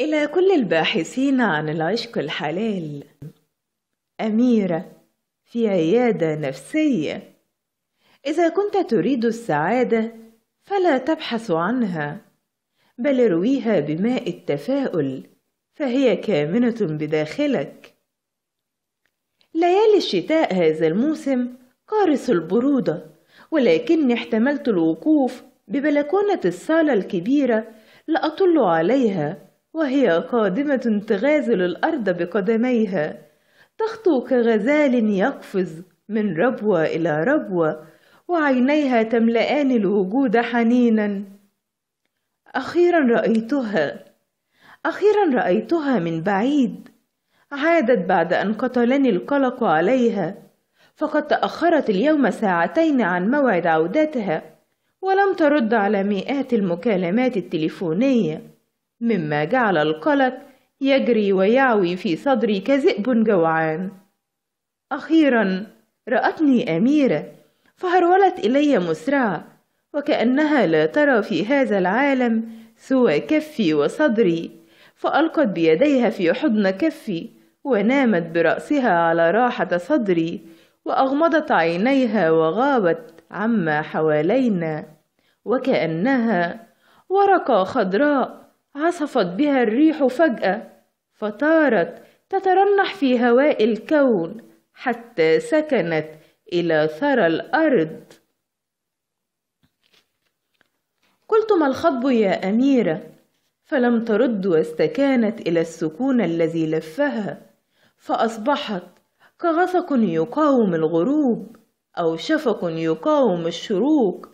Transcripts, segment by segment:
إلى كل الباحثين عن العشق الحلال أميرة في عيادة نفسية إذا كنت تريد السعادة فلا تبحث عنها بل ارويها بماء التفاؤل فهي كامنة بداخلك ليالي الشتاء هذا الموسم قارس البرودة ولكني احتملت الوقوف ببلكونة الصالة الكبيرة لأطل عليها وهي قادمة تغازل الأرض بقدميها تخطو كغزال يقفز من ربوة إلى ربوة وعينيها تملأان الوجود حنينا أخيرا رأيتها أخيرا رأيتها من بعيد عادت بعد أن قتلني القلق عليها فقد تأخرت اليوم ساعتين عن موعد عودتها ولم ترد على مئات المكالمات التليفونية مما جعل القلق يجري ويعوي في صدري كذئب جوعان أخيرا رأتني أميرة فهرولت إلي مسرعة وكأنها لا ترى في هذا العالم سوى كفي وصدري فألقت بيديها في حضن كفي ونامت برأسها على راحة صدري وأغمضت عينيها وغابت عما حوالينا وكأنها ورقة خضراء عصفت بها الريح فجأة فطارت تترنح في هواء الكون حتى سكنت إلى ثرى الأرض قلت ما الخطب يا أميرة فلم ترد واستكانت إلى السكون الذي لفها فأصبحت كغسق يقاوم الغروب أو شفق يقاوم الشروق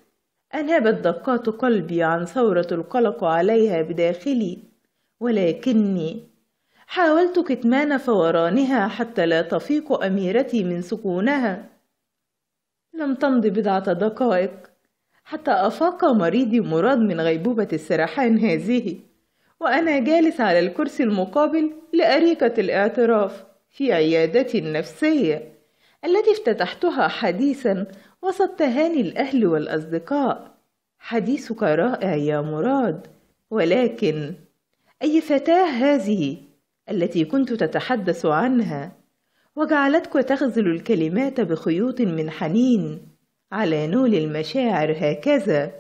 أنابت دقات قلبي عن ثورة القلق عليها بداخلي ولكني حاولت كتمان فورانها حتى لا تفيق أميرتي من سكونها لم تمض بضعة دقائق حتى أفاق مريضي مراد من غيبوبة السرحان هذه وأنا جالس على الكرسي المقابل لأريكة الاعتراف في عيادتي النفسية التي افتتحتها حديثا وسط تهاني الأهل والأصدقاء حديثك رائع يا مراد ولكن أي فتاة هذه التي كنت تتحدث عنها وجعلتك تغزل الكلمات بخيوط من حنين على نول المشاعر هكذا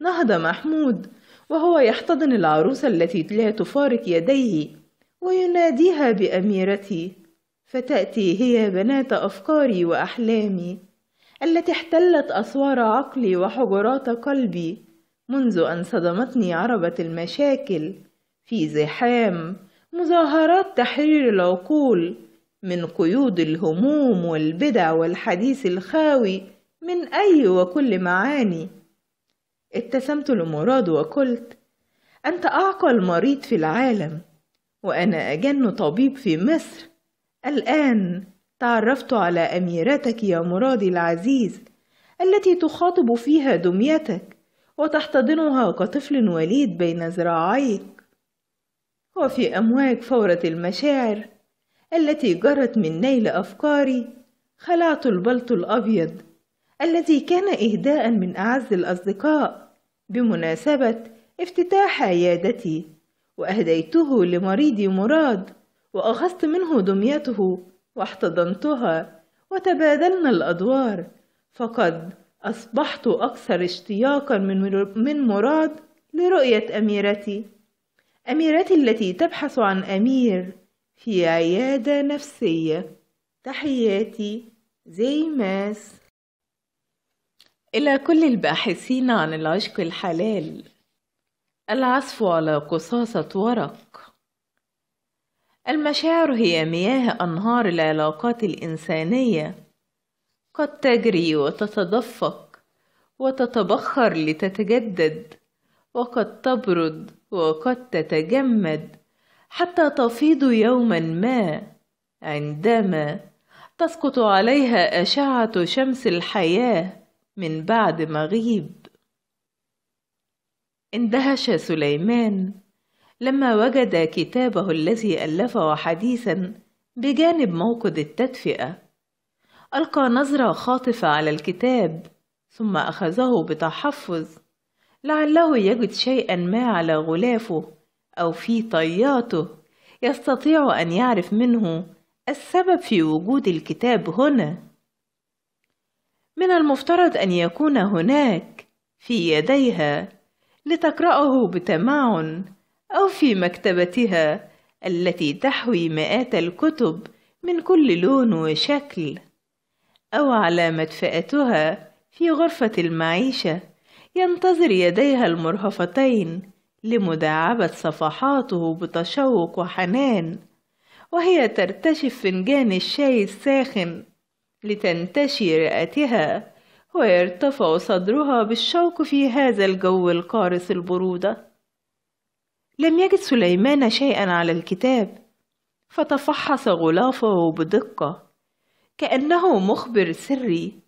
نهض محمود وهو يحتضن العروسة التي لا تفارق يديه ويناديها بأميرتي فتأتي هي بنات أفكاري وأحلامي التي احتلت أسوار عقلي وحجرات قلبي منذ أن صدمتني عربة المشاكل في زحام مظاهرات تحرير العقول من قيود الهموم والبدع والحديث الخاوي من أي وكل معاني ابتسمت لمراد وقلت أنت أعقل مريض في العالم وأنا أجن طبيب في مصر الآن تعرفت على أميرتك يا مرادي العزيز التي تخاطب فيها دميتك وتحتضنها كطفل وليد بين ذراعيك وفي أمواج فورة المشاعر التي جرت من نيل أفكاري خلعت البلط الأبيض الذي كان إهداء من أعز الأصدقاء بمناسبة افتتاح عيادتي وأهديته لمريضي مراد وأخذت منه دميته واحتضنتها وتبادلنا الأدوار فقد أصبحت أكثر اشتياقا من مراد لرؤية أميرتي أميرتي التي تبحث عن أمير في عيادة نفسية تحياتي زي ماس إلى كل الباحثين عن العشق الحلال العزف على قصاصة ورق المشاعر هي مياه أنهار العلاقات الإنسانية قد تجري وتتدفق وتتبخر لتتجدد وقد تبرد وقد تتجمد حتى تفيض يوما ما عندما تسقط عليها أشعة شمس الحياة من بعد مغيب اندهش سليمان لما وجد كتابه الذي ألفه حديثا بجانب موقد التدفئة ألقى نظرة خاطفة على الكتاب ثم أخذه بتحفظ لعله يجد شيئا ما على غلافه أو في طياته يستطيع أن يعرف منه السبب في وجود الكتاب هنا من المفترض أن يكون هناك في يديها لتقرأه بتمعن أو في مكتبتها التي تحوي مئات الكتب من كل لون وشكل أو على مدفأتها في غرفة المعيشة ينتظر يديها المرهفتين لمداعبة صفحاته بتشوق وحنان وهي ترتشف فنجان الشاي الساخن لتنتشي رئتها ويرتفع صدرها بالشوق في هذا الجو القارس البرودة لم يجد سليمان شيئا على الكتاب فتفحص غلافه بدقة كأنه مخبر سري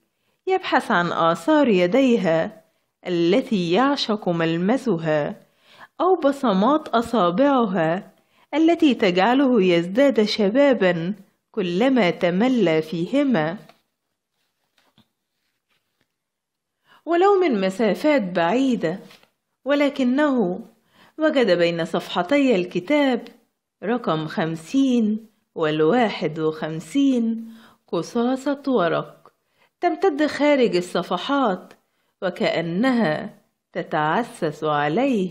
يبحث عن آثار يديها التي يعشق ملمسها أو بصمات أصابعها التي تجعله يزداد شبابا كلما تملى فيهما ولو من مسافات بعيدة ولكنه وجد بين صفحتي الكتاب رقم خمسين والواحد وخمسين قصاصة ورق تمتد خارج الصفحات وكأنها تتعسس عليه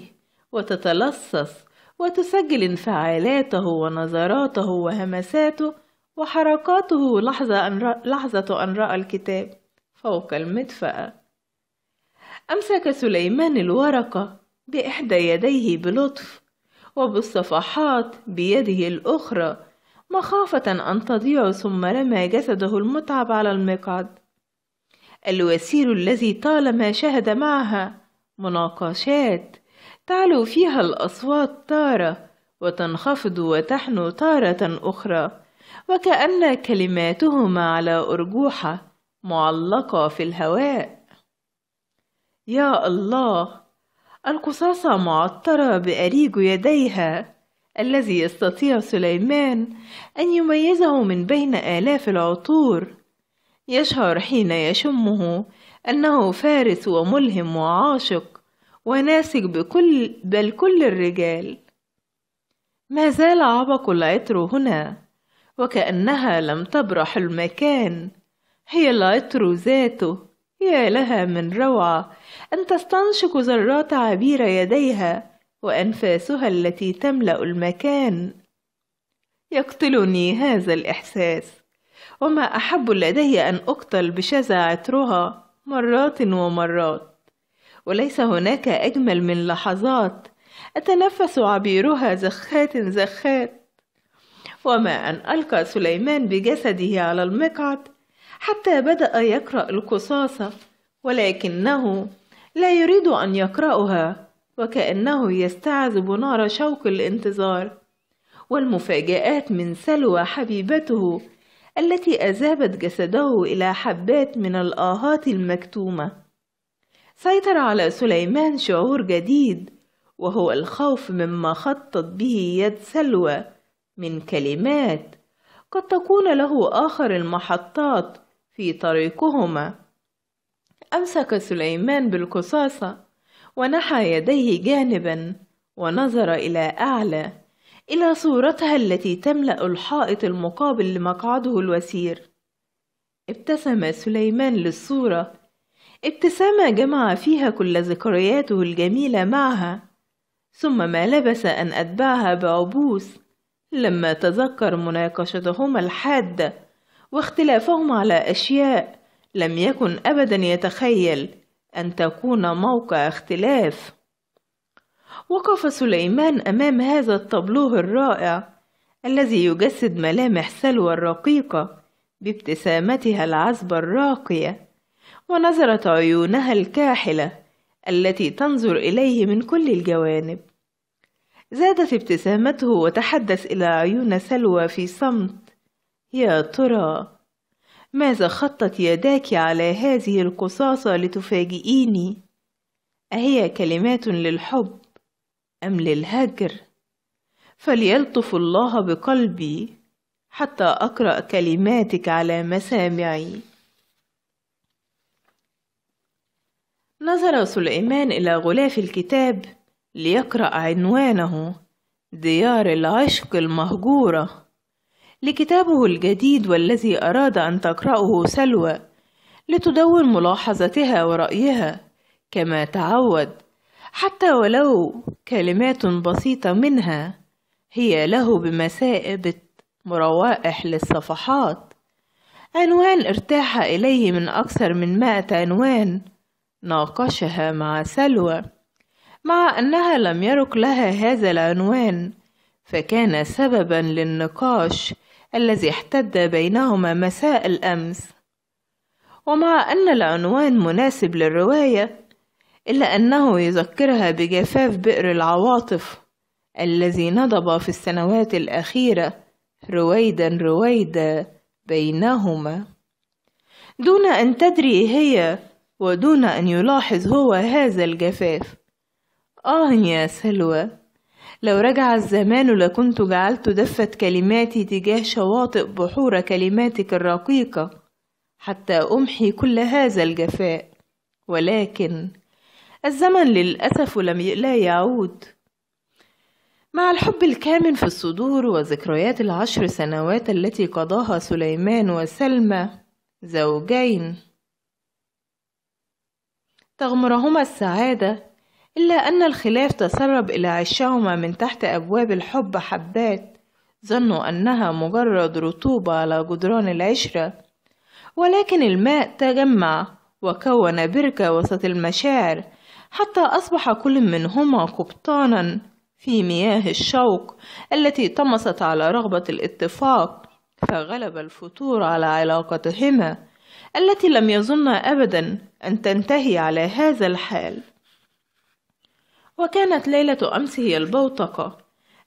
وتتلصص وتسجل انفعالاته ونظراته وهمساته وحركاته لحظة أن, رأ... لحظة أن رأى الكتاب فوق المدفأة أمسك سليمان الورقة بإحدى يديه بلطف وبالصفحات بيده الأخرى مخافة أن تضيع ثم رمى جسده المتعب على المقعد الوسير الذي طالما شهد معها مناقشات تعلو فيها الأصوات تارة وتنخفض وتحنو تارة أخرى وكأن كلماتهما على أرجوحة معلقة في الهواء يا الله القصاصة معطرة بأريج يديها الذي يستطيع سليمان أن يميزه من بين آلاف العطور يشعر حين يشمه أنه فارس وملهم وعاشق وناسج بكل بل كل الرجال ما زال عبق العطر هنا وكأنها لم تبرح المكان هي العطر ذاته يا لها من روعة أن تستنشق ذرات عبير يديها وأنفاسها التي تملأ المكان يقتلني هذا الإحساس وما أحب لدي أن أقتل بشذا عطرها مرات ومرات وليس هناك أجمل من لحظات أتنفس عبيرها زخات زخات وما أن ألقى سليمان بجسده على المقعد حتى بدأ يقرأ القصاصة ولكنه لا يريد أن يقرأها وكأنه يستعذب نار شوق الانتظار والمفاجآت من سلوى حبيبته التي أذابت جسده إلى حبات من الآهات المكتومة سيطر على سليمان شعور جديد وهو الخوف مما خطت به يد سلوى من كلمات قد تكون له آخر المحطات في طريقهما أمسك سليمان بالقصاصة ونحى يديه جانبا ونظر إلى أعلى إلى صورتها التي تملأ الحائط المقابل لمقعده الوسير ابتسم سليمان للصورة ابتسامة جمع فيها كل ذكرياته الجميلة معها ثم ما لبس أن أتبعها بعبوس لما تذكر مناقشتهما الحادة واختلافهم على أشياء لم يكن أبدا يتخيل أن تكون موقع اختلاف وقف سليمان أمام هذا الطبلوه الرائع الذي يجسد ملامح سلوى الرقيقة بابتسامتها العذبة الراقية ونظرة عيونها الكاحلة التي تنظر إليه من كل الجوانب زادت ابتسامته وتحدث إلى عيون سلوى في صمت يا ترى ماذا خطت يداك على هذه القصاصة لتفاجئيني؟ أهي كلمات للحب أم للهجر؟ فليلطف الله بقلبي حتى أقرأ كلماتك على مسامعي. نظر سليمان إلى غلاف الكتاب ليقرأ عنوانه ديار العشق المهجورة لكتابه الجديد والذي أراد أن تقرأه سلوى لتدون ملاحظتها ورأيها كما تعود حتى ولو كلمات بسيطة منها هي له بمثائب مروائح للصفحات عنوان ارتاح إليه من أكثر من مائة عنوان ناقشها مع سلوى مع أنها لم يرق لها هذا العنوان فكان سببا للنقاش الذي احتد بينهما مساء الأمس ومع أن العنوان مناسب للرواية إلا أنه يذكرها بجفاف بئر العواطف الذي نضب في السنوات الأخيرة رويدا رويدا بينهما دون أن تدري هي ودون أن يلاحظ هو هذا الجفاف آه يا سلوى لو رجع الزمان لكنت جعلت دفة كلماتي تجاه شواطئ بحور كلماتك الرقيقة حتى أمحي كل هذا الجفاء ولكن الزمن للأسف لم لا يعود مع الحب الكامن في الصدور وذكريات العشر سنوات التي قضاها سليمان وسلمى زوجين تغمرهما السعادة إلا أن الخلاف تسرب إلى عشاهما من تحت أبواب الحب حبات ظنوا أنها مجرد رطوبة على جدران العشرة ولكن الماء تجمع وكون بركة وسط المشاعر حتى أصبح كل منهما قبطانا في مياه الشوق التي طمست على رغبة الاتفاق فغلب الفتور على علاقتهما التي لم يظن أبدا أن تنتهي على هذا الحال وكانت ليلة أمس هي البوتقة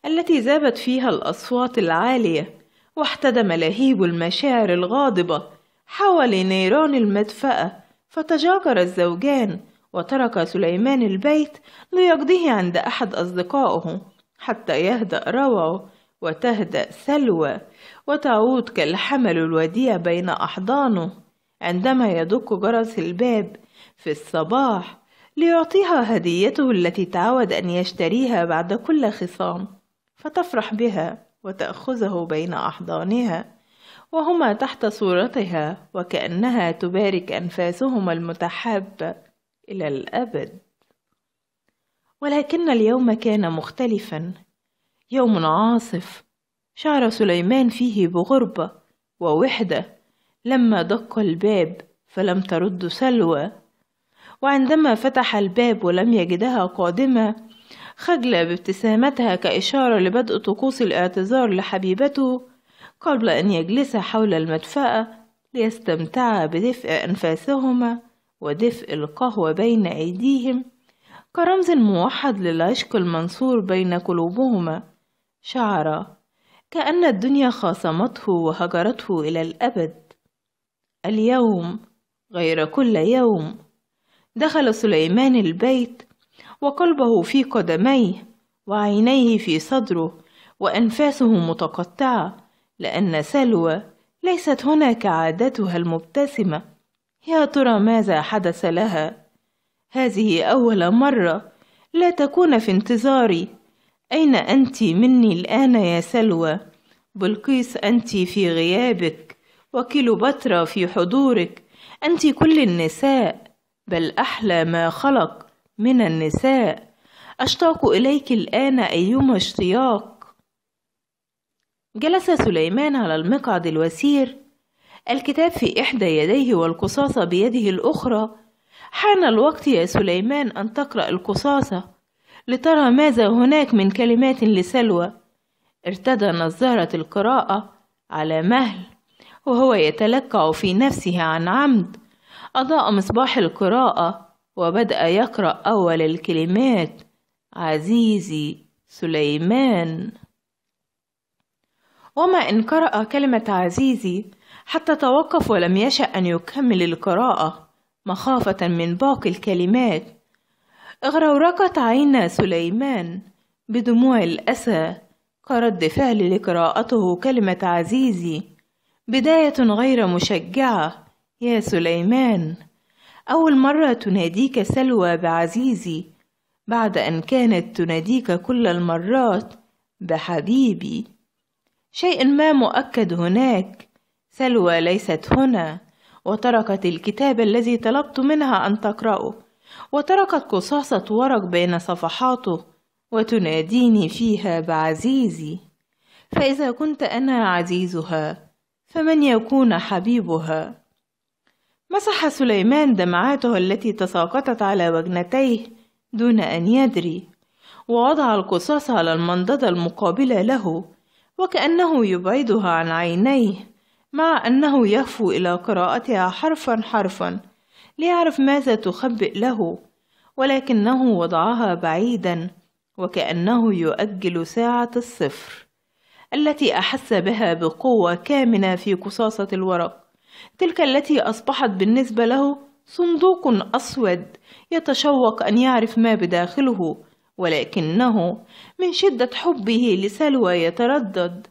التي زابت فيها الأصوات العالية واحتدى ملاهيب المشاعر الغاضبة حول نيران المدفأة فتجاكر الزوجان وترك سليمان البيت ليقضيه عند أحد أصدقائه حتى يهدأ روعه وتهدأ سلوى وتعود كالحمل الوديع بين أحضانه عندما يدق جرس الباب في الصباح ليعطيها هديته التي تعود أن يشتريها بعد كل خصام فتفرح بها وتأخذه بين أحضانها وهما تحت صورتها وكأنها تبارك أنفاسهما المتحابة إلى الأبد ولكن اليوم كان مختلفا يوم عاصف شعر سليمان فيه بغربة ووحدة لما دق الباب فلم ترد سلوى وعندما فتح الباب ولم يجدها قادمة خجل بابتسامتها كإشارة لبدء طقوس الاعتذار لحبيبته قبل أن يجلس حول المدفأة ليستمتعا بدفء أنفاسهما ودفء القهوة بين أيديهم كرمز موحد للعشق المنصور بين قلوبهما شعر كأن الدنيا خاصمته وهجرته إلى الأبد اليوم غير كل يوم دخل سليمان البيت وقلبه في قدميه وعينيه في صدره وأنفاسه متقطعة لأن سلوى ليست هنا كعادتها المبتسمة يا ترى ماذا حدث لها؟ هذه أول مرة لا تكون في انتظاري أين أنت مني الآن يا سلوى؟ بلقيس أنت في غيابك وكيلوباترا في حضورك أنت كل النساء بل أحلى ما خلق من النساء أشتاق إليك الآن أيما اشتياق جلس سليمان على المقعد الوسير الكتاب في إحدى يديه والقصاصة بيده الأخرى حان الوقت يا سليمان أن تقرأ القصاصة لترى ماذا هناك من كلمات لسلوى ارتدى نظارة القراءة على مهل وهو يتلكع في نفسه عن عمد أضاء مصباح القراءة وبدأ يقرأ أول الكلمات عزيزي سليمان وما إن قرأ كلمة عزيزي حتى توقف ولم يشأ أن يكمل القراءة مخافة من باقي الكلمات اغرورقت عينا سليمان بدموع الأسى كرد فعل لقراءته كلمة عزيزي بداية غير مشجعة يا سليمان أول مرة تناديك سلوى بعزيزي بعد أن كانت تناديك كل المرات بحبيبي شيء ما مؤكد هناك سلوى ليست هنا وتركت الكتاب الذي طلبت منها أن تقرأه وتركت قصاصة ورق بين صفحاته وتناديني فيها بعزيزي فإذا كنت أنا عزيزها فمن يكون حبيبها؟ مسح سليمان دمعاته التي تساقطت على وجنتيه دون أن يدري ووضع القصاص على المنضدة المقابلة له وكأنه يبعدها عن عينيه مع أنه يهفو إلى قراءتها حرفا حرفا ليعرف ماذا تخبئ له ولكنه وضعها بعيدا وكأنه يؤجل ساعة الصفر التي أحس بها بقوة كامنة في قصاصة الورق تلك التي أصبحت بالنسبة له صندوق أسود يتشوق أن يعرف ما بداخله ولكنه من شدة حبه لسلوى يتردد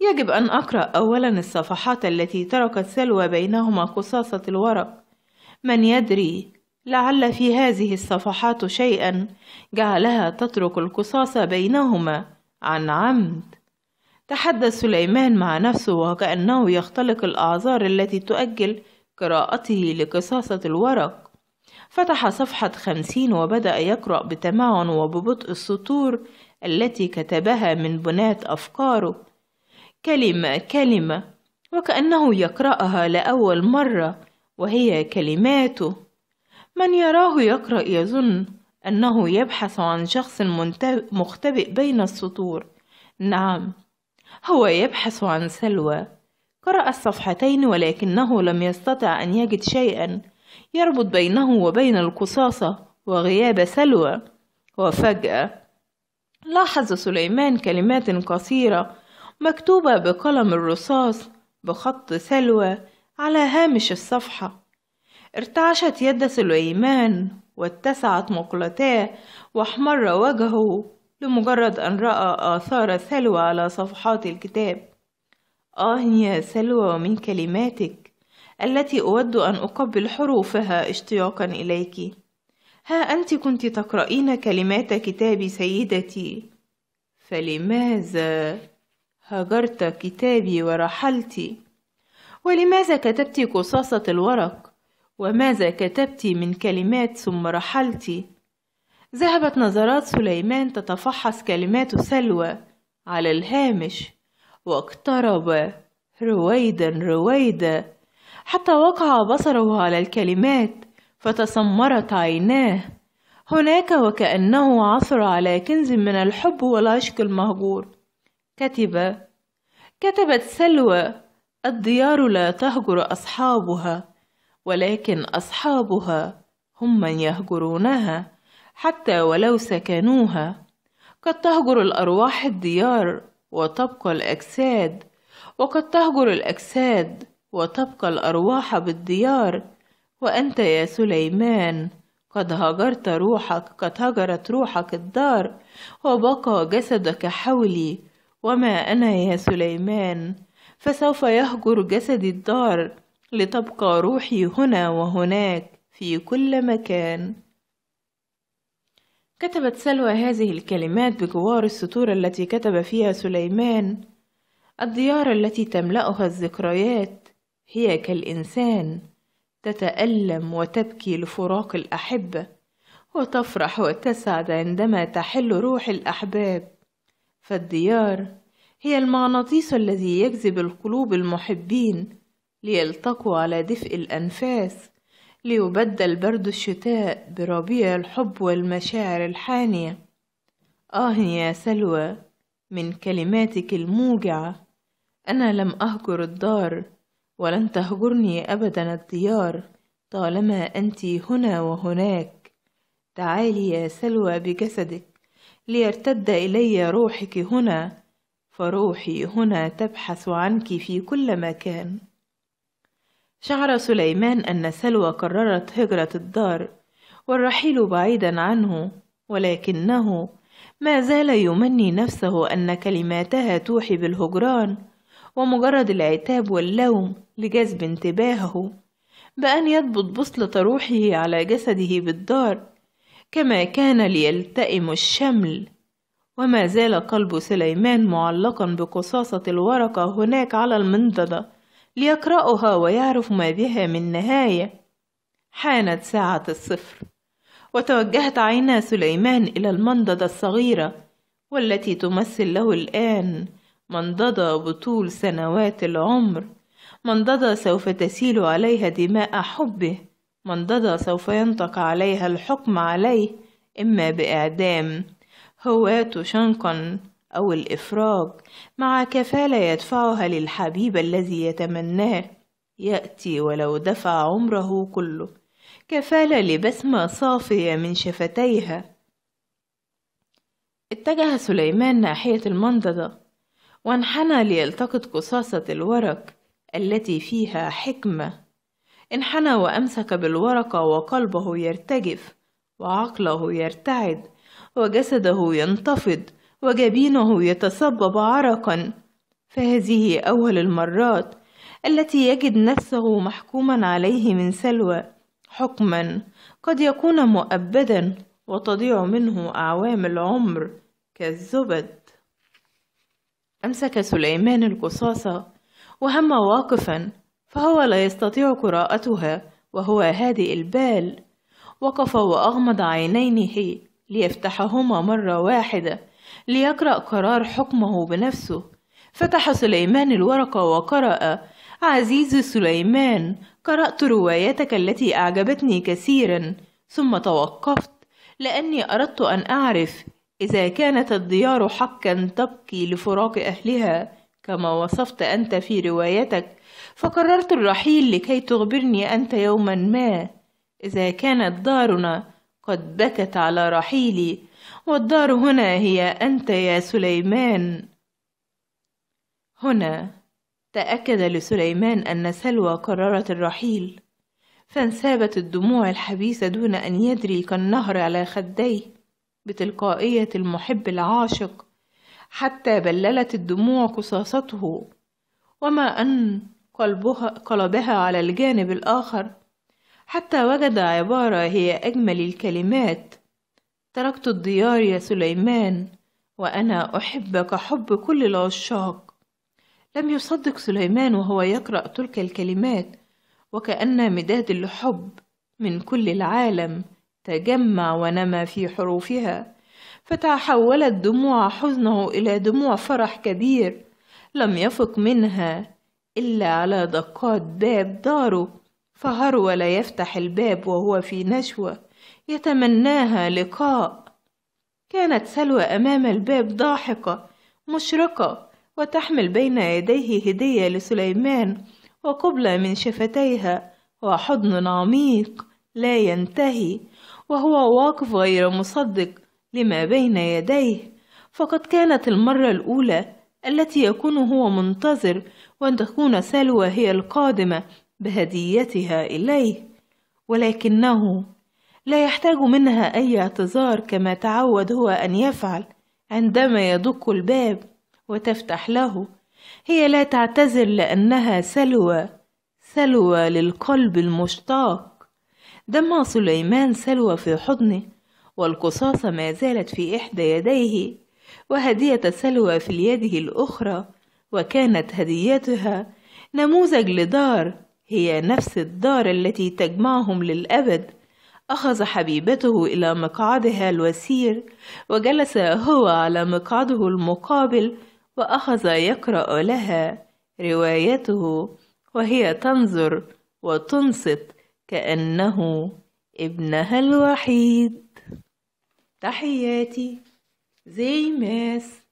يجب أن أقرأ أولا الصفحات التي تركت سلوى بينهما قصاصة الورق من يدري لعل في هذه الصفحات شيئا جعلها تترك القصاص بينهما عن عمد تحدث سليمان مع نفسه وكأنه يختلق الأعذار التي تؤجل قراءته لقصاصة الورق فتح صفحة خمسين وبدأ يقرأ بتمعن وببطء السطور التي كتبها من بنات أفكاره كلمة كلمة وكأنه يقرأها لأول مرة وهي كلماته من يراه يقرأ يظن أنه يبحث عن شخص مختبئ بين السطور نعم هو يبحث عن سلوى قرأ الصفحتين ولكنه لم يستطع أن يجد شيئا يربط بينه وبين القصاصة وغياب سلوى وفجأة لاحظ سليمان كلمات قصيرة مكتوبة بقلم الرصاص بخط سلوى على هامش الصفحة ارتعشت يد سليمان واتسعت مقلتاه واحمر وجهه لمجرد أن رأى آثار سلوى على صفحات الكتاب آه يا سلوى من كلماتك التي أود أن أقبل حروفها اشتياقا إليك ها أنت كنت تقرأين كلمات كتاب سيدتي فلماذا هجرت كتابي ورحلت ولماذا كتبت قصاصة الورق وماذا كتبت من كلمات ثم رحلت ذهبت نظرات سليمان تتفحص كلمات سلوى على الهامش واقترب رويدا رويدا حتى وقع بصره على الكلمات فتسمرت عيناه هناك وكأنه عثر على كنز من الحب والعشق المهجور كتب كتبت سلوى الديار لا تهجر أصحابها ولكن أصحابها هم من يهجرونها حتى ولو سكنوها قد تهجر الأرواح الديار وتبقى الأجساد وقد تهجر الأجساد وتبقى الأرواح بالديار وأنت يا سليمان قد هجرت روحك قد هجرت روحك الدار وبقى جسدك حولي وما أنا يا سليمان فسوف يهجر جسدي الدار لتبقى روحي هنا وهناك في كل مكان كتبت سلوى هذه الكلمات بجوار السطور التي كتب فيها سليمان الديار التي تملأها الذكريات هي كالإنسان تتألم وتبكي لفراق الأحبة وتفرح وتسعد عندما تحل روح الأحباب فالديار هي المغناطيس الذي يجذب القلوب المحبين ليلتقوا على دفء الأنفاس ليبدل برد الشتاء بربيع الحب والمشاعر الحانية آه يا سلوى من كلماتك الموجعة أنا لم أهجر الدار ولن تهجرني أبدا الديار طالما أنت هنا وهناك تعالي يا سلوى بجسدك ليرتد إلي روحك هنا فروحي هنا تبحث عنك في كل مكان شعر سليمان أن سلوى قررت هجرة الدار والرحيل بعيدا عنه ولكنه ما زال يمني نفسه أن كلماتها توحي بالهجران ومجرد العتاب واللوم لجذب انتباهه بأن يضبط بصلة روحه على جسده بالدار كما كان ليلتئم الشمل وما زال قلب سليمان معلقا بقصاصة الورقة هناك على المنضدة ليقرأها ويعرف ما بها من نهاية حانت ساعة الصفر وتوجهت عينا سليمان إلى المنضدة الصغيرة والتي تمثل له الآن منضدة بطول سنوات العمر منضدة سوف تسيل عليها دماء حبه منضدة سوف ينطق عليها الحكم عليه إما بإعدام هواة شنقا أو الإفراج مع كفالة يدفعها للحبيب الذي يتمناه يأتي ولو دفع عمره كله كفالة لبسمة صافية من شفتيها اتجه سليمان ناحية المنضدة وانحنى ليلتقط قصاصة الورق التي فيها حكمة انحنى وأمسك بالورقة وقلبه يرتجف وعقله يرتعد وجسده ينتفض وجبينه يتصبب عرقا فهذه أول المرات التي يجد نفسه محكوما عليه من سلوى حكما قد يكون مؤبدا وتضيع منه أعوام العمر كالزبد أمسك سليمان القصاصة وهم واقفا فهو لا يستطيع قراءتها وهو هادئ البال وقف وأغمض عينيه ليفتحهما مرة واحدة ليقرأ قرار حكمه بنفسه فتح سليمان الورقة وقرأ عزيز سليمان قرأت روايتك التي أعجبتني كثيرا ثم توقفت لأني أردت أن أعرف إذا كانت الديار حقا تبكي لفراق أهلها كما وصفت أنت في روايتك فقررت الرحيل لكي تخبرني أنت يوما ما إذا كانت دارنا قد بكت على رحيلي والدار هنا هي أنت يا سليمان هنا تأكد لسليمان أن سلوى قررت الرحيل فانسابت الدموع الحبيسة دون أن يدري كالنهر على خديه بتلقائية المحب العاشق حتى بللت الدموع قصاصته وما أن قلبها, قلبها على الجانب الآخر حتى وجد عبارة هي أجمل الكلمات تركت الديار يا سليمان وأنا أحبك حب كل العشاق لم يصدق سليمان وهو يقرأ تلك الكلمات وكأن مداد الحب من كل العالم تجمع ونما في حروفها فتحولت دموع حزنه إلى دموع فرح كبير لم يفق منها إلا على دقات باب داره فهرول يفتح الباب وهو في نشوه يتمناها لقاء كانت سلوى امام الباب ضاحكه مشرقه وتحمل بين يديه هديه لسليمان وقبلة من شفتيها وحضن عميق لا ينتهي وهو واقف غير مصدق لما بين يديه فقد كانت المرة الأولى التي يكون هو منتظر وأن تكون سلوى هي القادمة بهديتها إليه ولكنه لا يحتاج منها أي اعتذار كما تعود هو أن يفعل عندما يدق الباب وتفتح له هي لا تعتذر لأنها سلوى سلوى للقلب المشتاق دمع سليمان سلوى في حضنه والقصاصة ما زالت في إحدى يديه وهدية سلوى في يده الأخرى وكانت هديتها نموذج لدار هي نفس الدار التي تجمعهم للأبد أخذ حبيبته إلى مقعدها الوسير وجلس هو على مقعده المقابل وأخذ يقرأ لها روايته وهي تنظر وتنصت كأنه ابنها الوحيد تحياتي زي ماس